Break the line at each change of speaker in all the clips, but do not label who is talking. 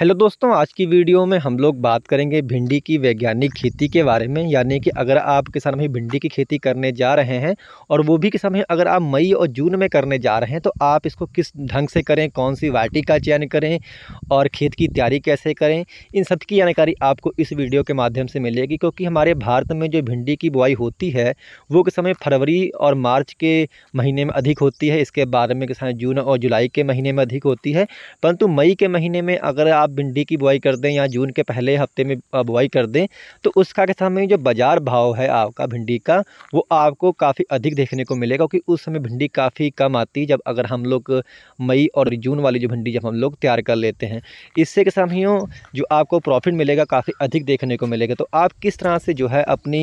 hello दोस्तों आज की वीडियो में हम लोग बात करेंगे भिंडी की वैज्ञानिक खेती के बारे में यानी कि अगर आप किसान भाई भिंडी की खेती करने जा रहे हैं और वो भी किसान भाई अगर आप मई और जून में करने जा रहे हैं तो आप इसको किस ढंग से करें कौन सी वाटी का चयन करें और खेत की तैयारी कैसे करें इन सब की जानकारी आपको इस वीडियो के माध्यम से मिलेगी क्योंकि हमारे भारत में जो भिंडी की बुआई होती है वो किस समय फरवरी और मार्च के महीने में अधिक होती है इसके बाद में किसान जून और जुलाई के महीने में अधिक होती है परंतु मई के महीने में अगर आप आप भिंडी की बुआई कर दें या जून के पहले हफ्ते में बुआई कर दें तो उसका के समय जो बाज़ार भाव है आपका भिंडी का वो आपको काफ़ी अधिक देखने को मिलेगा क्योंकि उस समय भिंडी काफ़ी कम आती है जब अगर हम लोग मई और जून वाली जो भिंडी जब हम लोग तैयार कर लेते हैं इससे के समय जो आपको प्रॉफिट मिलेगा काफ़ी अधिक देखने को मिलेगा तो आप किस तरह से जो है अपनी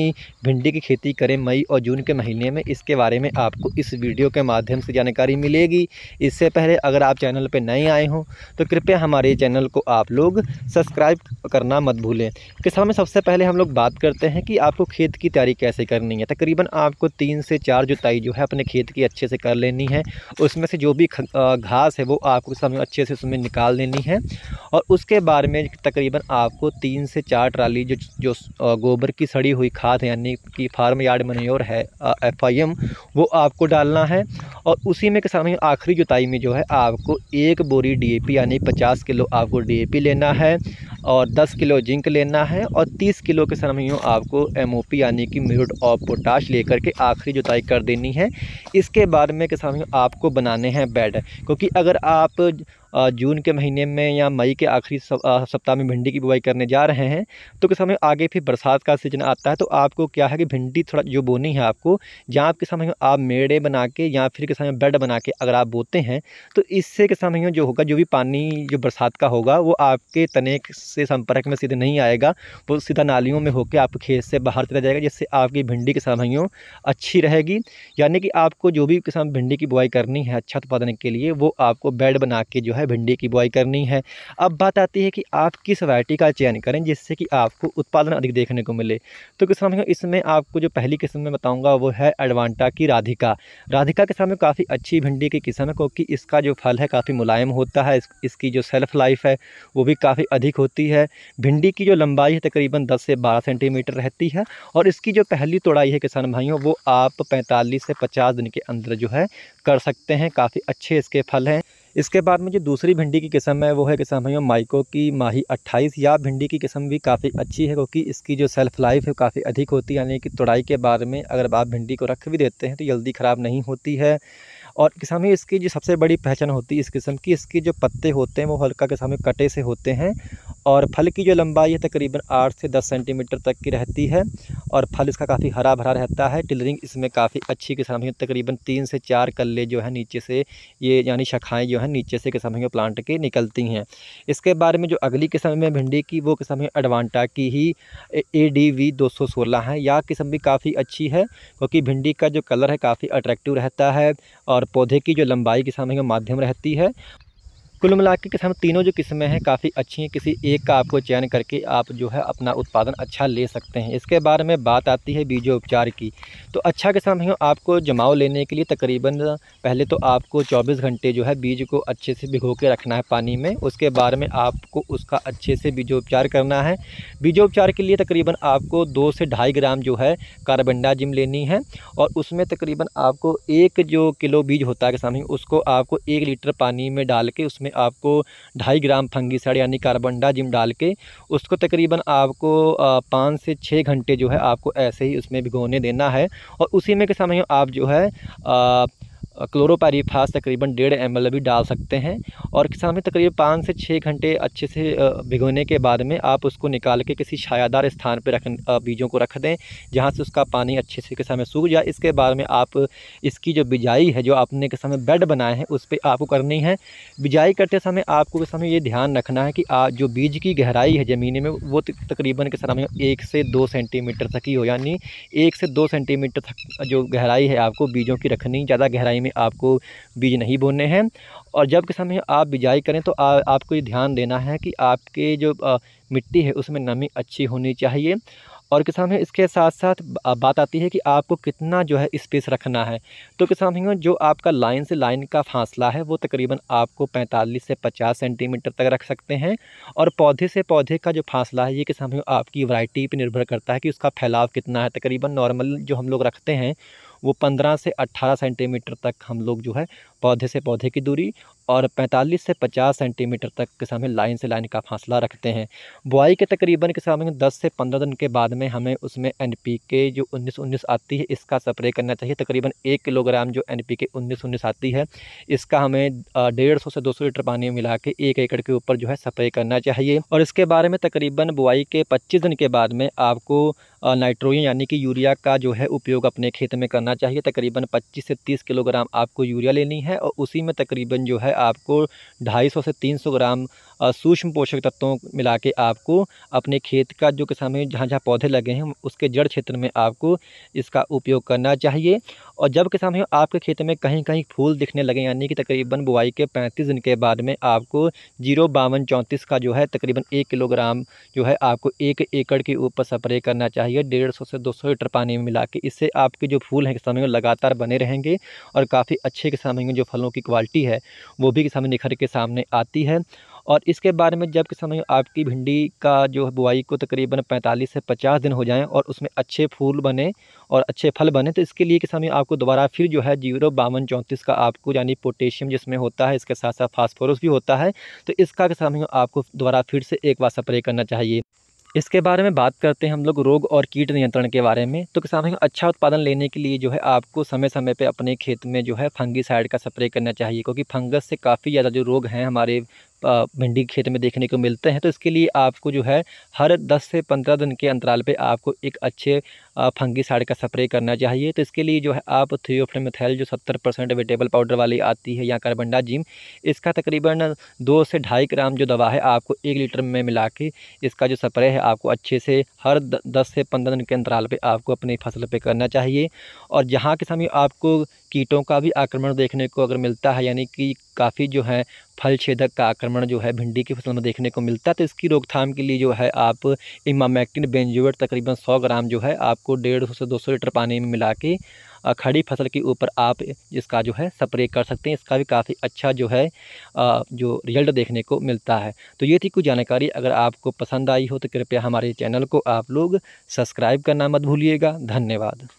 भिंडी की खेती करें मई और जून के महीने में इसके बारे में आपको इस वीडियो के माध्यम से जानकारी मिलेगी इससे पहले अगर आप चैनल पर नए आए हों तो कृपया हमारे चैनल को आप लोग सब्सक्राइब करना मत भूलें किसान में सबसे पहले हम लोग बात करते हैं कि आपको खेत की तैयारी कैसे करनी है तकरीबन आपको तीन से चार जुताई जो है अपने खेत की अच्छे से कर लेनी है उसमें से जो भी घास है वो आपको समय अच्छे से उसमें निकाल लेनी है और उसके बाद में तकरीबन आपको तीन से चार ट्राली जो जो गोबर की सड़ी हुई खाद है यानी कि फार्म यार्ड मनोर है एफ आई एम वो आपको डालना है और उसी में किसान आखिरी जुताई में जो है आपको एक बोरी डी ए पी यानी पचास किलो आपको डी डी पी लेना है और 10 किलो जिंक लेना है और 30 किलो के सरमियों आपको एम ओ पी यानी कि म्यूट ऑफ पोटाश लेकर के आखिरी जुताई कर देनी है इसके बाद में किसान आपको बनाने हैं बेड क्योंकि अगर आप जून के महीने में या मई के आखिरी सप्ताह में भिंडी की बुआई करने जा रहे हैं तो किस समय आगे फिर बरसात का सीजन आता है तो आपको क्या है कि भिंडी थोड़ा जो बोनी है आपको या आपके समय आप मेड़े बना के या फिर किस समय बेड बना के अगर आप बोते हैं तो इससे किस समय जो होगा जो भी पानी जो बरसात का होगा वो आपके तने से संपर्क में सीधे नहीं आएगा वो सीधा नालियों में होकर आपके खेत से बाहर चला जाएगा जिससे आपकी भिंडी की समयों अच्छी रहेगी यानी कि आपको जो भी किसान भिंडी की बुआई करनी है अच्छा उत्पादन के लिए वो आपको बेड बना के जो है है भिंडी की बुआई करनी है अब बात आती है कि आप किस वैरायटी का चयन करें जिससे कि आपको उत्पादन अधिक देखने को मिले तो किसान भाइयों इसमें आपको जो पहली किस्म में बताऊँगा वो है एडवांटा की राधिका राधिका के सामने काफ़ी अच्छी भिंडी की किस्म है क्योंकि इसका जो फल है काफ़ी मुलायम होता है इसकी जो सेल्फ लाइफ है वो भी काफ़ी अधिक होती है भिंडी की जो लंबाई है तकरीबन दस से बारह सेंटीमीटर रहती है और इसकी जो पहली तोड़ाई है किसान भाइयों वो आप पैंतालीस से पचास दिन के अंदर जो है कर सकते हैं काफ़ी अच्छे इसके फल हैं इसके बाद में जो दूसरी भिंडी की किस्म है वो है किस्म भाइयों माइको की माही अट्ठाईस या भिंडी की किस्म भी काफ़ी अच्छी है क्योंकि इसकी जो सेल्फ लाइफ है काफ़ी अधिक होती है यानी कि तुड़ाई के बाद में अगर आप भिंडी को रख भी देते हैं तो जल्दी ख़राब नहीं होती है और किसान भाई इसकी जो सबसे बड़ी पहचान होती है इस किस्म की इसकी जो पत्ते होते हैं वो हल्का किसामी कटे से होते हैं और फल की जो लंबाई है तकरीबन आठ से दस सेंटीमीटर तक की रहती है और फल इसका काफ़ी हरा भरा रहता है टिलरिंग इसमें काफ़ी अच्छी किस्म की तकरीबन तीन से चार कल्ले जो है नीचे से ये यानी शाखाएँ जो है नीचे से किस्म के प्लांट के निकलती हैं इसके बारे में जो अगली किस्म में भिंडी की वो किस्म है एडवांटा की ही ए डी वी दो सौ सोलह है यह किस्म भी काफ़ी अच्छी है क्योंकि भिंडी का जो कलर है काफ़ी अट्रैक्टिव रहता है और पौधे की जो लंबाई किस्म है माध्यम रहती है कुल मिला के किस्म तीनों जो किस्में हैं काफ़ी अच्छी हैं किसी एक का आपको चयन करके आप जो है अपना उत्पादन अच्छा ले सकते हैं इसके बारे में बात आती है बीजो उपचार की तो अच्छा किस्म ही आपको जमाव लेने के लिए तकरीबन पहले तो आपको 24 घंटे जो है बीज को अच्छे से भिगो के रखना है पानी में उसके बारे में आपको उसका अच्छे से बीजोपचार करना है बीजोपचार के लिए तकरीबन आपको दो से ढाई ग्राम जो है जिम लेनी है और उसमें तकरीबन आपको एक जो किलो बीज होता है किसान उसको आपको एक लीटर पानी में डाल के उसमें आपको ढाई ग्राम फंगीसाइड यानी कार्बन डाजिम डाल के उसको तकरीबन आपको पाँच से छः घंटे जो है आपको ऐसे ही उसमें भिगोने देना है और उसी में के समय आप जो है क्लोरोपैरीफास तकरीबन डेढ़ एम एल भी डाल सकते हैं और किसान में तकरीबन पाँच से छः घंटे अच्छे से भिगोने के बाद में आप उसको निकाल के किसी छायादार स्थान पर रख बीजों को रख दें जहाँ से उसका पानी अच्छे से किसान में सूख जाए इसके बाद में आप इसकी जो बिजाई है जो आपने किसान में बेड बनाए हैं उस पर आपको करनी है बिजाई करते समय आपको किसान में ये ध्यान रखना है कि आप जो बीज की गहराई है ज़मीन में वो तकरीबन किसान में एक से दो सेंटीमीटर तक ही हो यानी एक से दो सेंटीमीटर तक जो गहराई है आपको बीजों की रखनी ज़्यादा गहराई में आपको बीज नहीं बोने हैं और जब के समय आप बिजाई करें तो आ, आपको ये ध्यान देना है कि आपके जो आ, मिट्टी है उसमें नमी अच्छी होनी चाहिए और किसान भाई इसके साथ साथ बात आती है कि आपको कितना जो है स्पेस रखना है तो किसान भाइयों जो आपका लाइन से लाइन का फासला है वो तकरीबन आपको 45 से 50 सेंटीमीटर तक रख सकते हैं और पौधे से पौधे का जो फासला है ये किसान भाइयों आपकी वैरायटी पर निर्भर करता है कि उसका फैलाव कितना है तकरीबन नॉर्मल जो हम लोग रखते हैं वो पंद्रह से अट्ठारह सेंटीमीटर तक हम लोग जो है पौधे से पौधे की दूरी और 45 से 50 सेंटीमीटर तक किसान हमें लाइन से लाइन का फासला रखते हैं बुआई के तकरीबन किसान हमें 10 से 15 दिन के बाद में हमें उसमें एन के जो 19-19 आती है इसका स्प्रे करना चाहिए तकरीबन एक किलोग्राम जो एन पी के उन्नीस आती है इसका हमें डेढ़ से दो लीटर पानी मिला के एक एकड़ के ऊपर जो है स्प्रे करना चाहिए और इसके बारे में तकरीबन बुआई के पच्चीस दिन के बाद में आपको नाइट्रोजन यानी कि यूरिया का जो है उपयोग अपने खेत में करना चाहिए तकरीबन 25 से 30 किलोग्राम आपको यूरिया लेनी है है और उसी में तकरीबन जो है आपको ढाई सौ से तीन सौ ग्राम सूक्ष्म पोषक तत्वों मिला के आपको अपने खेत का जो किसान जहाँ जहाँ पौधे लगे हैं उसके जड़ क्षेत्र में आपको इसका उपयोग करना चाहिए और जब किसान में आपके खेत में कहीं कहीं फूल दिखने लगे यानी कि तकरीबन बुआई के पैंतीस दिन के बाद में आपको जीरो बावन चौंतीस का जो है तकरीबन एक किलोग्राम जो है आपको एक एकड़ के ऊपर स्प्रे करना चाहिए डेढ़ सौ से दो सौ लीटर पानी में मिला के इससे आपके जो फूल हैं किसान लगातार बने रहेंगे और काफ़ी अच्छे किसान जो फलों की क्वालिटी है वो भी किसान निखर के सामने आती है और इसके बारे में जब किसान भाइयों आपकी भिंडी का जो है बुआई को तकरीबन पैंतालीस से पचास दिन हो जाएँ और उसमें अच्छे फूल बने और अच्छे फल बने तो इसके लिए किसान भाइयों आपको दोबारा फिर जो है जीरो बावन चौंतीस का आपको यानी पोटेशियम जिसमें होता है इसके साथ साथ फॉस्फोरस भी होता है तो इसका किसान भाइयों आपको दोबारा फिर से एक बार स्प्रे करना चाहिए इसके बारे में बात करते हैं हम लोग रोग और कीट नियंत्रण के बारे में तो किसानों को अच्छा उत्पादन लेने के लिए जो है आपको समय समय पर अपने खेत में जो है फंगीसाइड का स्प्रे करना चाहिए क्योंकि फंगस से काफ़ी ज़्यादा जो रोग हैं हमारे भिंडी के खेत में देखने को मिलते हैं तो इसके लिए आपको जो है हर दस से पंद्रह दिन के अंतराल पर आपको एक अच्छे फंगी साइड का स्प्रे करना चाहिए तो इसके लिए जो है आप थियोफ्लेमेथैल जो सत्तर परसेंट वेटेबल पाउडर वाली आती है या कार्बनडा जिम इसका तकरीबन दो से ढाई ग्राम जो दवा है आपको एक लीटर में मिला के इसका जो स्प्रे है आपको अच्छे से हर दस से पंद्रह दिन के अंतराल पर आपको अपनी फसल पर करना चाहिए और जहाँ के समय आपको कीटों का भी आक्रमण देखने को अगर मिलता है यानी कि काफ़ी जो है फल छेदक का आक्रमण जो है भिंडी की फसल में देखने को मिलता है तो इसकी रोकथाम के लिए जो है आप इमामैक्टिन बेंजुअट तकरीबन 100 ग्राम जो है आपको डेढ़ सौ से 200 लीटर पानी में मिला के खड़ी फसल के ऊपर आप इसका जो है स्प्रे कर सकते हैं इसका भी काफ़ी अच्छा जो है जो रिजल्ट देखने को मिलता है तो ये थी कुछ जानकारी अगर आपको पसंद आई हो तो कृपया हमारे चैनल को आप लोग सब्सक्राइब करना मत भूलिएगा धन्यवाद